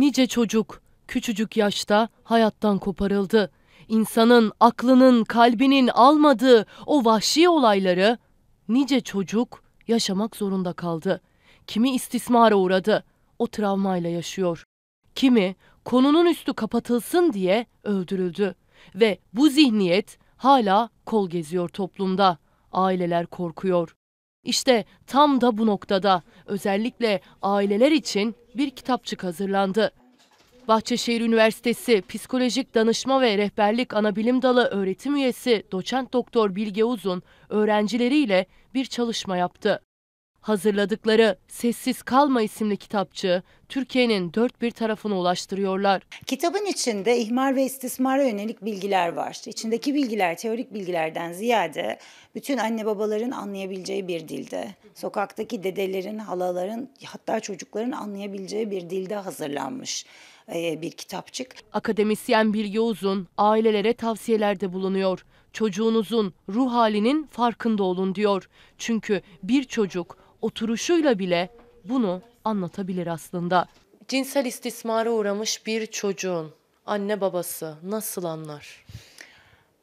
nice çocuk küçücük yaşta hayattan koparıldı. İnsanın aklının, kalbinin almadığı o vahşi olayları nice çocuk yaşamak zorunda kaldı. Kimi istismara uğradı, o travmayla yaşıyor. Kimi konunun üstü kapatılsın diye öldürüldü ve bu zihniyet hala kol geziyor toplumda. Aileler korkuyor. İşte tam da bu noktada özellikle aileler için bir kitapçık hazırlandı. Bahçeşehir Üniversitesi Psikolojik Danışma ve Rehberlik Anabilim Dalı öğretim üyesi doçent doktor Bilge Uzun öğrencileriyle bir çalışma yaptı. Hazırladıkları Sessiz Kalma isimli kitapçığı Türkiye'nin dört bir tarafına ulaştırıyorlar. Kitabın içinde ihmal ve istismara yönelik bilgiler var. İçindeki bilgiler teorik bilgilerden ziyade bütün anne babaların anlayabileceği bir dilde, sokaktaki dedelerin, halaların hatta çocukların anlayabileceği bir dilde hazırlanmış e, bir kitapçık. Akademisyen Bilge Uzun ailelere tavsiyelerde bulunuyor. Çocuğunuzun ruh halinin farkında olun diyor. Çünkü bir çocuk oturuşuyla bile bunu anlatabilir aslında. Cinsel istismara uğramış bir çocuğun anne babası nasıl anlar?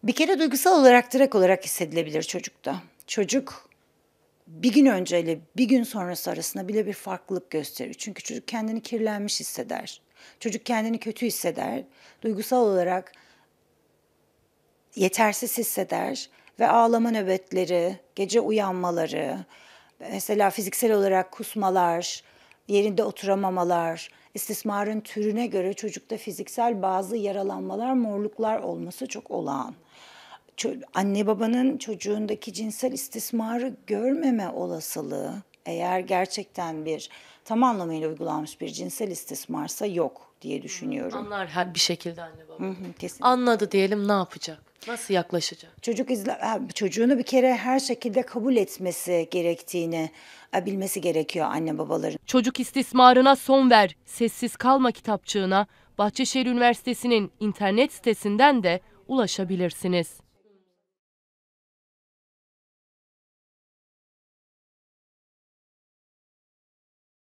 Bir kere duygusal olarak direkt olarak hissedilebilir çocukta. Çocuk bir gün önceyle bir gün sonrası arasında bile bir farklılık gösterir. Çünkü çocuk kendini kirlenmiş hisseder. Çocuk kendini kötü hisseder. Duygusal olarak yetersiz hisseder ve ağlama nöbetleri, gece uyanmaları, Mesela fiziksel olarak kusmalar, yerinde oturamamalar, istismarın türüne göre çocukta fiziksel bazı yaralanmalar, morluklar olması çok olağan. Anne babanın çocuğundaki cinsel istismarı görmeme olasılığı eğer gerçekten bir tam anlamıyla uygulanmış bir cinsel istismarsa yok diye düşünüyorum. Anlar her bir şekilde anne baba. Hı hı, Anladı diyelim ne yapacak? Nasıl yaklaşacak? Çocuk izle, çocuğunu bir kere her şekilde kabul etmesi gerektiğini e, bilmesi gerekiyor anne babaların. Çocuk istismarına son ver. Sessiz kalma kitapçığına Bahçeşehir Üniversitesi'nin internet sitesinden de ulaşabilirsiniz.